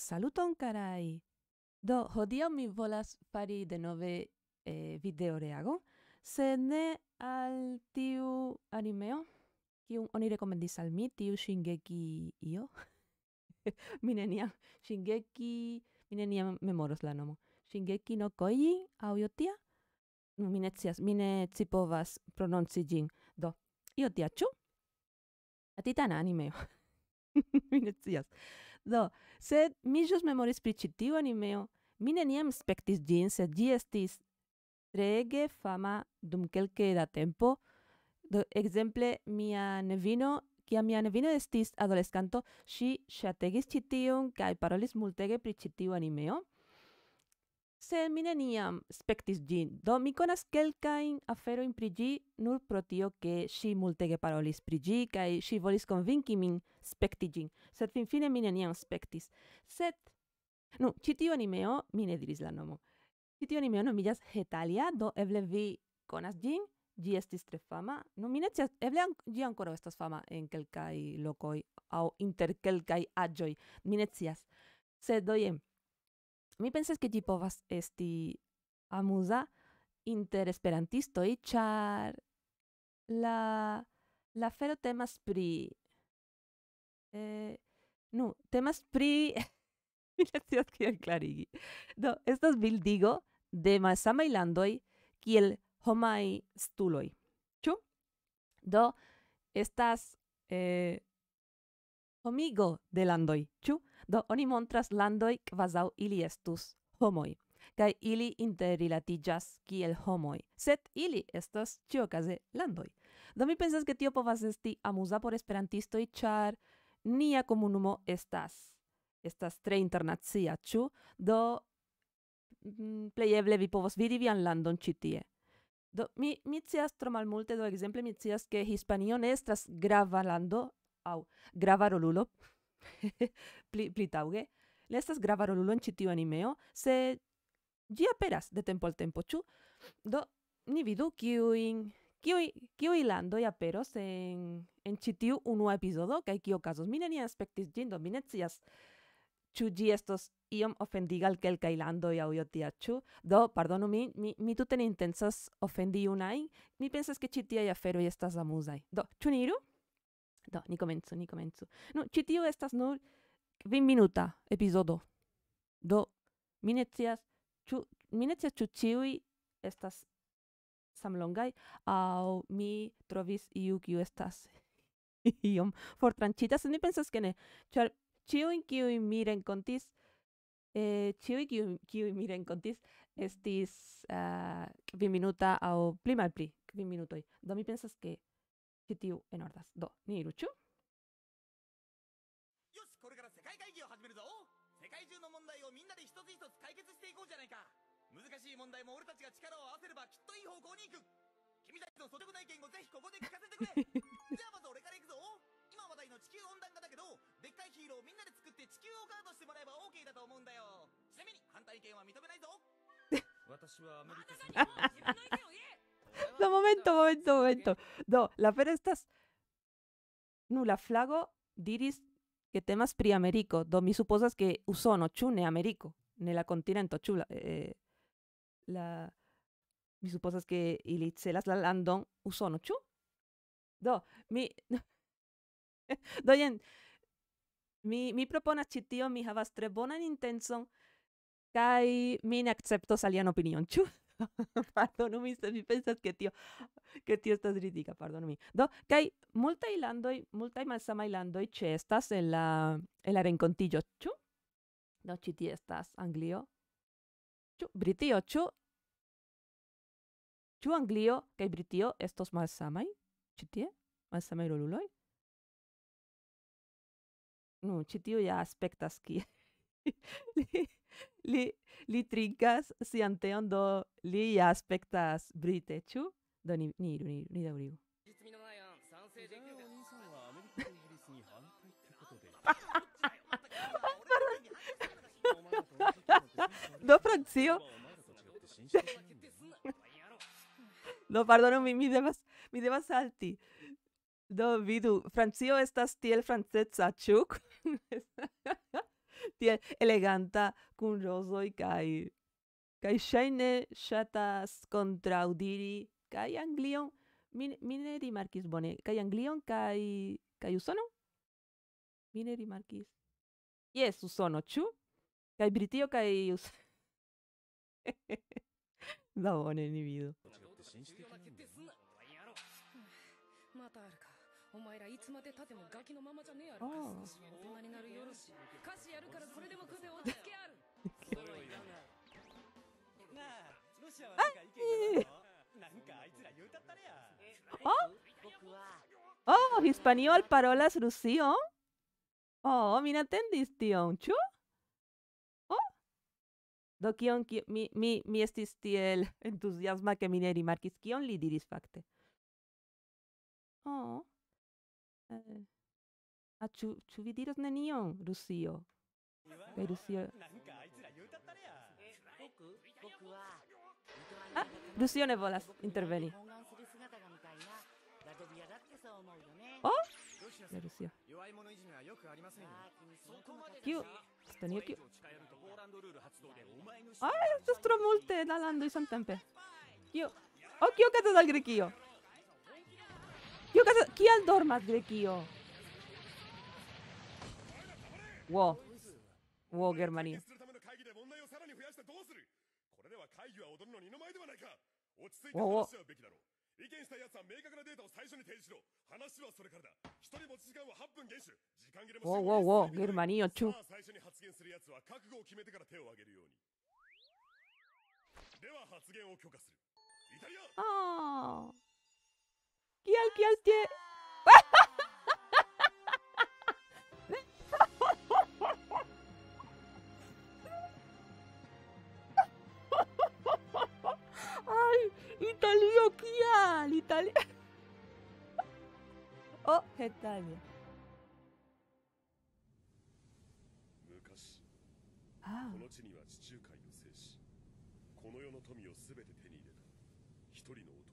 Saluton carai. Do hodio mi volas fari de nove eh, video reago, se ne al tiu animeo, kiun oni rekomendis al mi, tiu Shingeki io. mi neniam, Shingeki, mi neniam memoros la nomo. Shingeki no Koji, au io tia? Mi ne cias, mi ne cipovas prononci gin. Do, io tia, ciu? A titana animeo. mi ne cias. Do, sed mi just memoris prit citiu animeo. Mi ne niem spectis gin, sed ji estis trege fama dum quelque da tempo. Do, exemple, mia nevino, kia mia nevino estis adolescanto, si chategis citiun, cae parolis multege prit citiu animeo se mi neniam spectis gin. Do mi conas quelcaim afero in prigi nur pro tio che multege parolis prigi kai xi volis convinci min specti gin. Sed fin fine mi neniam spectis. Sed, nu, citio animeo, mi ne diris la nomo, citio animeo nomillas Hetalia, do eble vi conas gin, gi estis tre fama, nu, mi necias, eble an gi ancora estas fama en kelkai locoi, au inter quelcai agioi, mi necias. Sed, doiem, Mi pensas que vas povas esti amuza, interesperantisto char la, la fero temas pri... Eh, nu, temas pri... mi ne que es klarigi. Do, estas bildigo de y landoj kiel homai stuloi chu Do, estas eh, homigo de landoy chu Do oni montras landoi quasau ili estus homoi, kai ili interrilatigas kiel homoi, set ili estas ciocase landoi. Do mi pensas que tio povas esti amusa por esperantistoi, char nia comunumo estas estas tre internazia, ciu? Do, mm, pleieble vi povos vidi vian landon citie. Do, mi, mi cias multe, do, exemple, mi cias che Hispanio ne estas grava lando, au grava rolulo, pli, pli tauge. Le estas grava rolulo en citiu animeo, se gi aperas de tempo al tempo, chu? Do, ni vidu kiuin... Kiui, kiui lando ja en, en citiu unua episodo, kai kio casos. Mine ni aspectis gindo, mine cias ciu gi estos iom ofendiga al quel kai lando ja tia ciu. Do, pardonu mi, mi, mi tuten intensas ofendi unai. mi pensas que citia ja fero i estas amusai. Do, ciu niru? Do, ni comenzu, ni comenzu. Nu, no, citiu estas nur vin minuta episodo. Do, minetias, ciu, minetias ciu ciui estas samlongai, au mi trovis iu kiu estas iom fortranchita, ni pensas que ne, char, ciu in mi rencontis, eh, ciu kiu, kiu mi rencontis, estis uh, eh, vin minuta au pli mal pli, vin minutoi. Do, mi pensas que よし、これから世界会議を始めるぞ世界中の問題をみんなで一つ一つ解決していこうじゃないか難しい問題も俺たちが力を合わせればきっといい方向に行く君たちの率直な意見をぜひここで聞かせてくれ じゃあまず俺から行くぞ今話題の地球温暖化だけどでっかいヒーローをみんなで作って地球をガードしてもらえば OK だと思うんだよちなみに反対意見は認めないぞ 私はアメリカ No, momento, momento, momento. No, la estas... nula la flago diris que temas pri do mi suposas que usono, chune Americo, ne la continente chula, eh, la... Mi suposas que se la landon usono, chu? Do, mi... doyen mi, mi proponas chitío mi havas tre bonan intenso. kaj mi ne salía alian opinión chu. Perdón, mi, mi pensas que tio che tio estas ridica, pardonumi. Do kai hay y multaj malsamaj landoj ĉeestas en la en la el arencontillo chu chiti estás, estas Anglio. chu Britio, ¿Chu? ¿Chu Anglio Que Britio estos malsamay Ĉi tie? Malsamaj no, chitio ya aspectas ki li li trinkas sian teon do li aspectas brite ĉu do ni ni ni ni daŭrigu do francio do pardono, mi mi devas mi devas salti do vidu francio estas tiel franceca ĉu eleganta kun y cae kaj kai ŝatas kontraŭdiri kaj Anglion mi, mi y marquis bone kai Anglion kai kai Usono mi marquis, y es Usono chu, kai Britio kai us... da bone ni Oh, Oh, español, parolas rusión. Oh, mira, tendiste tío. Oh. Do kion ki, mi mi mi estis tiel ¿Qué que mi kion li diris Oh. Eh, a chubidiros ne Rusio, Lucio. Lucio. Ah, Lucio ne intervení. Oh, Lucio. ¿Qué? ¿Qué? ¿Qué? ¿Qué? ¿Qué? ¿Qué? ¿Qué? ¿Qué? ¿Qué? ¿Qué? ¿Qué? ¿Qué? ¿Qué? Eu ca să... Kial dormas, Grekio. Wow. o Germania. これでは会議は踊るの二のではないか落ち着いてうべきだろう意見したやつは明確なデータを最初に提示しろ話はそれからだ一人持ち時間は8分厳守時間切れもおおおおゲルマニよチュ最初に発言するやつは覚悟を決めてから手を挙げるようにでは発言を許可するイタリアああキャウキャウって。i t a l i o k i a i t a l i o, h a この地には地中海を制し、この世の富をすべて手に入れた一人の男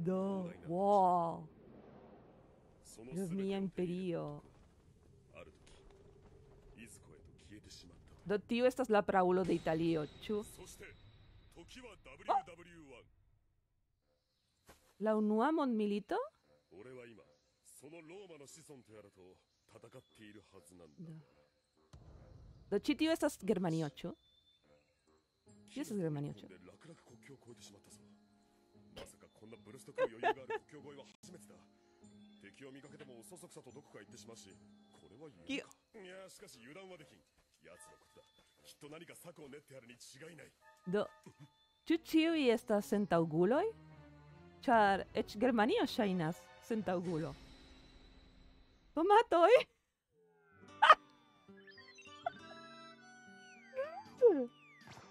No, wow. Dios mío, imperio. No, e tío, esta es la praulo de Italio. Chu. Oh. La Unuamon Milito? Do, tío, esta es Germaniocho. よし i s is the まさかこんなブルストクる余裕がある国境越えは初めてだ。敵を見かけてもそそくさとどこか行ってしまうし、これはいういや、しかし油断はできん。奴のことだ。きっと何か策を練ってあるに違いない。ど、o Ĉu ĉ g e r m a n i a j n a n a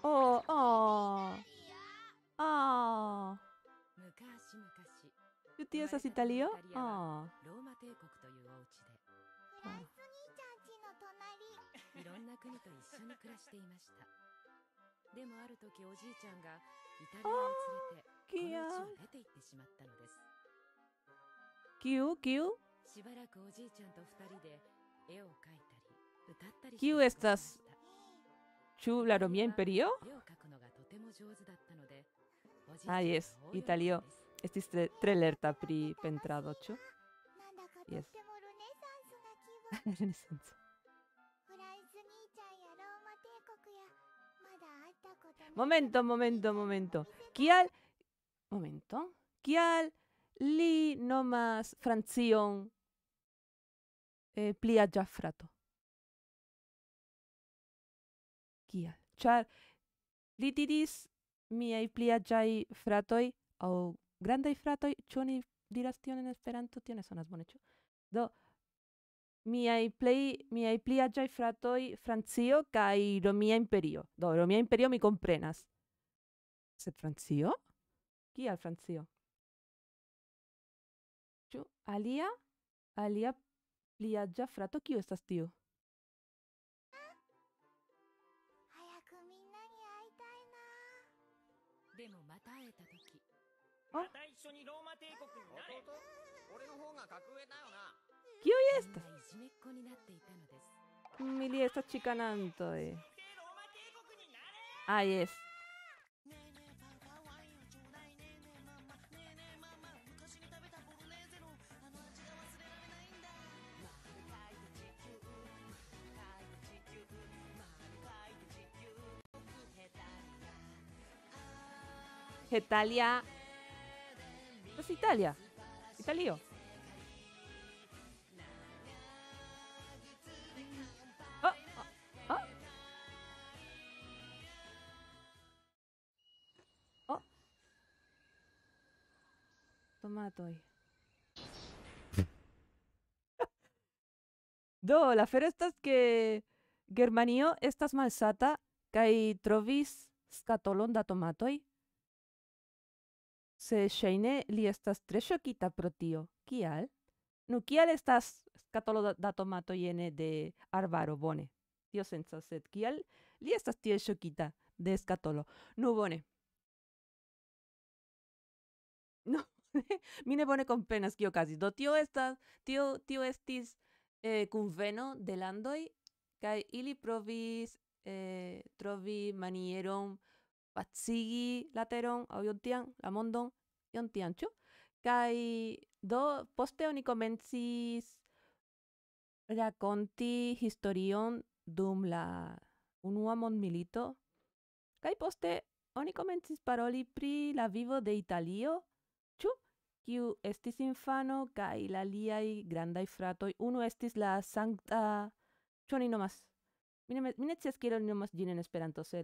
おああ昔々ローマ帝国というお家でフランス兄ちゃんちの隣いろんな国と一緒に暮らしていましたでもある時おじいちゃんがイタリア連れてこの地を出て行ってしまったのですキュキュしばらくおじいちゃんと二人で絵を描いたり歌ったり Chu la imperio. perio? Ah, yes. Italio. Estis tre, tre tapri pentrado, ĉu? Yes. Renesanco. Momento, momento, momento. Kial... Momento. Kial li nomas Francion eh, plia frato. Char liididis mi ai plijai fratoi ou grandai fratoi xon diras tion en Esperanto tienes sonas bone. Do mi hai pliajai fratoi Francio ka Rommiá imperio. Do Romá imperio mi comprennas Set Francio qui al Francio Aliá li aja frato ki estas tiou. ¿Qué hoy está? Millie está chicanando. Eh. Ahí es. Getalia Italia. Italio. Oh, Tomato Do, la fero estas que Germanio estas malsata kai trovis scatolon da tomatoi Seine li estas tre choquita pro tio Kial quial estas es Catlo da tomato yene de arbaro bon. Tio sensasèt quial Li estas ti choquita de'escatolo. Nu bon mi ne bon con penas qui okazi tio est estis eh, convèno de l'òi que ili provis eh, trovi manèron. pacigi la teron au ion la mondon ion tian ĉu do poste oni komencis rakonti historion dum la unua mondmilito kaj poste oni komencis paroli pri la vivo de Italio chu? kiu estis infano kaj la liai grandaj fratoj unu estis la sankta ĉu oni nomas Mi ne, mi cias kiel nomas gin en Esperanto, se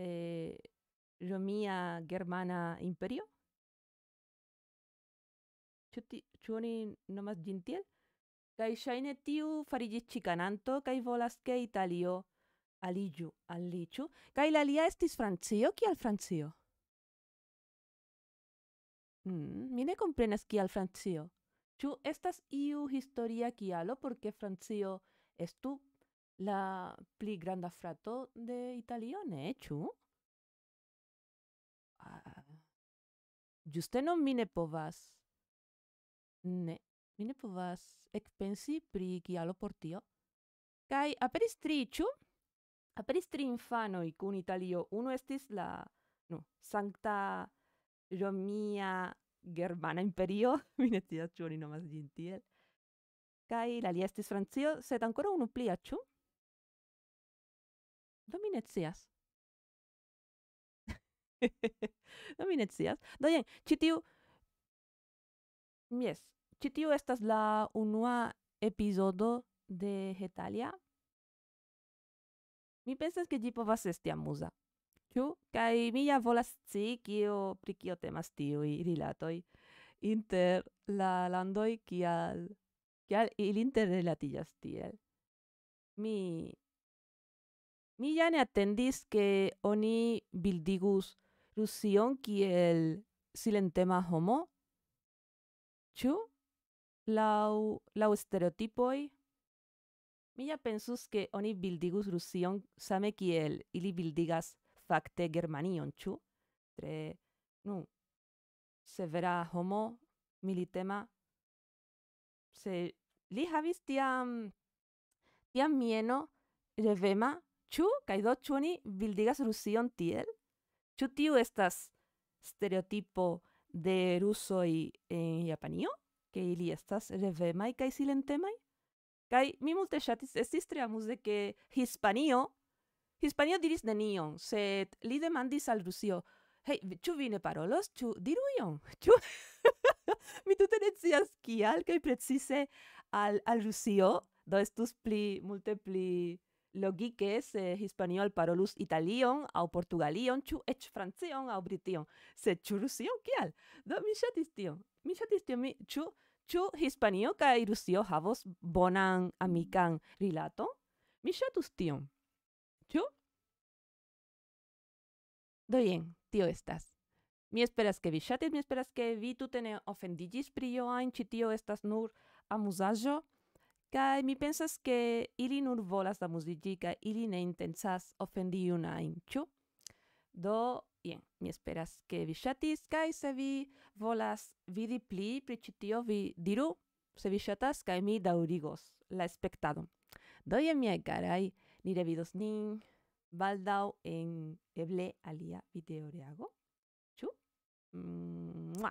Eh, Lomia germana imperiuni nomás gentiliel Kai chaine tiu farit chicananto kayi vòlas qu que Italiò a al Lichu Kai l'aliá estis Francio qui al Franczio mm, mi ne comprenas qui al Francio xu estas iu historia qui alo porque Francio es tu. La pli granda frato deItali ne Chu ah, juste non mi ne povasvas ne mi ne p povasvas expensi pri qui a l looportio Kai aperichu aperi tri infano e qu’un italiò uno estis la santata Rommia germana imperio mine nomás gentilel Cai listi Francio se tanòra un pliachu net sis non mi net sis doyen chiti miès chi tiu estas la unua episòdo dealia mi pensas que ji p povasvas esti amusa ju kay mi a vòlas si ki pri quio temasmas tio i dila toi inter la landòi qui al il interrellatillas tiel mi ¿ne atendis que oni bildigus Rusion kiel silentema homo? Chu, lau lau estereotipoi. Mi pensus que oni bildigus Rusion same kiel ili bildigas fakte Germanion, chu? Tre nu severa homo militema se li havis tiam tiam mieno chu kai do chuni vil diga rusion tiel chu tiu estas stereotipo de ruso en japanio ke ili estas de kai silente kai mi multe chatis, estis tre amus de ke hispanio hispanio diris de nion set li demandis al rusio hey chu vine parolos chu diru ion chu mi tu tenecias kial kai precise al al rusio do estus pli multe pli Lo que es eh, español parolus o chu ech francion, o brition. Se churusion kial. Do mi ŝatis tion. Mi ŝatis tion. Mi, ¿Chu, chu Hispanio ka Rusio havos bonan amikan rilato Mi ŝatus tion. Do bien tio estas. Mi esperas ke vi mi esperas que vi tu ne ofendigis prio a estas nur amuzajo Kai mi pensas que ili non vòlas damuz e ili ne intensas ofendi una en txu. Doen mi esperas que vichatis caii se vi vòlas vidi pli pre di se vichatas cai mi’urigos l’a expectdon. Doi e mi carai ni de vidos nin valda en eble aalia videoreagou M.